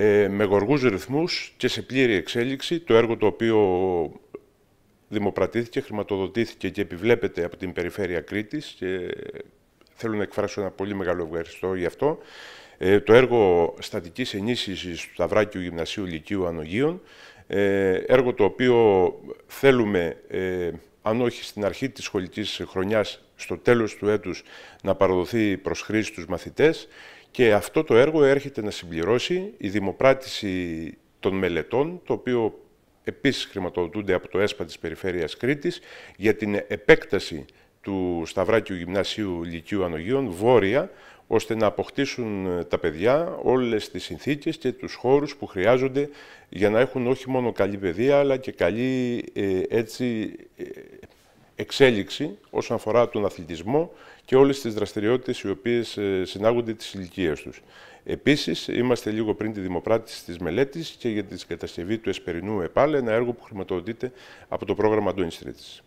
Ε, με γοργούς ρυθμούς και σε πλήρη εξέλιξη το έργο το οποίο δημοπρατήθηκε, χρηματοδοτήθηκε και επιβλέπεται από την περιφέρεια Κρήτης και θέλω να εκφράσω ένα πολύ μεγάλο ευχαριστώ γι' αυτό. Ε, το έργο στατικής ενίσχυσης του Ταυράκιου Γυμνασίου Λυκείου Ανογίων, ε, έργο το οποίο θέλουμε ε, αν όχι στην αρχή της σχολικής χρονιάς, στο τέλος του έτους, να παραδοθεί προς χρήση στους μαθητές και αυτό το έργο έρχεται να συμπληρώσει η δημοπράτηση των μελετών, το οποίο επίσης χρηματοδοτούνται από το ΕΣΠΑ της Περιφέρειας Κρήτης, για την επέκταση του Σταυράκιου Γυμνασίου Λυκείου Ανογείων βόρεια, ώστε να αποκτήσουν ε, τα παιδιά όλες τις συνθήκες και τους χώρους που χρειάζονται για να έχουν όχι μόνο καλή παιδεία, αλλά και καλή ε, έτσι, ε, εξέλιξη όσον αφορά τον αθλητισμό και όλες τις δραστηριότητες οι οποίες ε, συνάγονται τις ηλικίες τους. Επίσης, είμαστε λίγο πριν τη δημοπράτηση της μελέτης και για την κατασκευή του Εσπερινού ΕΠΑΛ, ένα έργο που χρηματοδοτείται από το πρόγραμμα του Ινστρίτης.